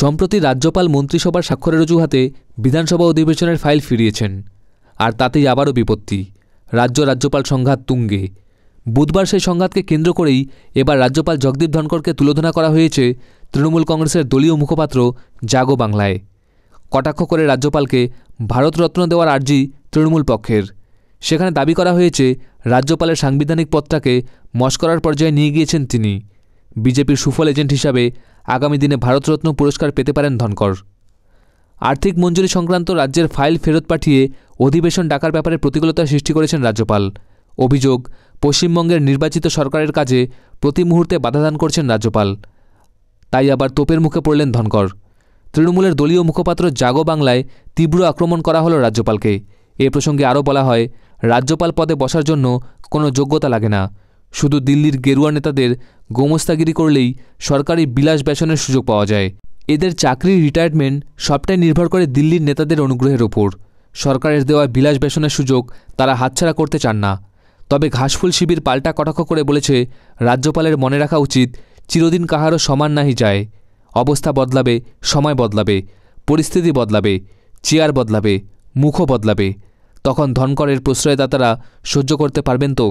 সম্প্রতি রাজ্যপাল মন্ত্রিসভার স্বাক্ষরের অজুহাতে বিধানসভা অধিবেশনের ফাইল ফিরিয়েছেন আর তাতেই আবারও বিপত্তি রাজ্য রাজ্যপাল সংঘাত তুঙ্গে বুধবার সেই সংঘাতকে কেন্দ্র করেই এবার রাজ্যপাল জগদীপ ধনকরকে তুলোধনা করা হয়েছে তৃণমূল কংগ্রেসের দলীয় মুখপাত্র জাগো বাংলায় কটাক্ষ করে রাজ্যপালকে ভারতরত্ন দেওয়ার আর্জি তৃণমূল পক্ষের সেখানে দাবি করা হয়েছে রাজ্যপালের সাংবিধানিক পদটাকে মস্করার পর্যায়ে নিয়ে গিয়েছেন তিনি বিজেপির সুফল এজেন্ট হিসাবে আগামী দিনে ভারতরত্ন পুরস্কার পেতে পারেন ধনকর আর্থিক মঞ্জুরি সংক্রান্ত রাজ্যের ফাইল ফেরত পাঠিয়ে অধিবেশন ডাকার ব্যাপারে প্রতিকূলতা সৃষ্টি করেছেন রাজ্যপাল অভিযোগ পশ্চিমবঙ্গের নির্বাচিত সরকারের কাজে প্রতি মুহূর্তে বাধাদান করছেন রাজ্যপাল তাই আবার তোপের মুখে পড়লেন ধনকর তৃণমূলের দলীয় মুখপাত্র জাগো বাংলায় তীব্র আক্রমণ করা হলো রাজ্যপালকে এ প্রসঙ্গে আরও বলা হয় রাজ্যপাল পদে বসার জন্য কোনো যোগ্যতা লাগে না শুধু দিল্লির গেরুয়া নেতাদের গোমস্তাগিরি করলেই সরকারি বিলাস ব্যসনের সুযোগ পাওয়া যায় এদের চাকরির রিটায়ারমেন্ট সবটাই নির্ভর করে দিল্লির নেতাদের অনুগ্রহের ওপর সরকারের দেওয়া বিলাস ব্যসনের সুযোগ তারা হাতছাড়া করতে চান না তবে ঘাসফুল শিবির পাল্টা কটাক্ষ করে বলেছে রাজ্যপালের মনে রাখা উচিত চিরদিন কাহারও সমান নাহি যায় অবস্থা বদলাবে সময় বদলাবে পরিস্থিতি বদলাবে চেয়ার বদলাবে মুখও বদলাবে তখন ধনকরের প্রশ্রয়দাতারা সহ্য করতে পারবেন তো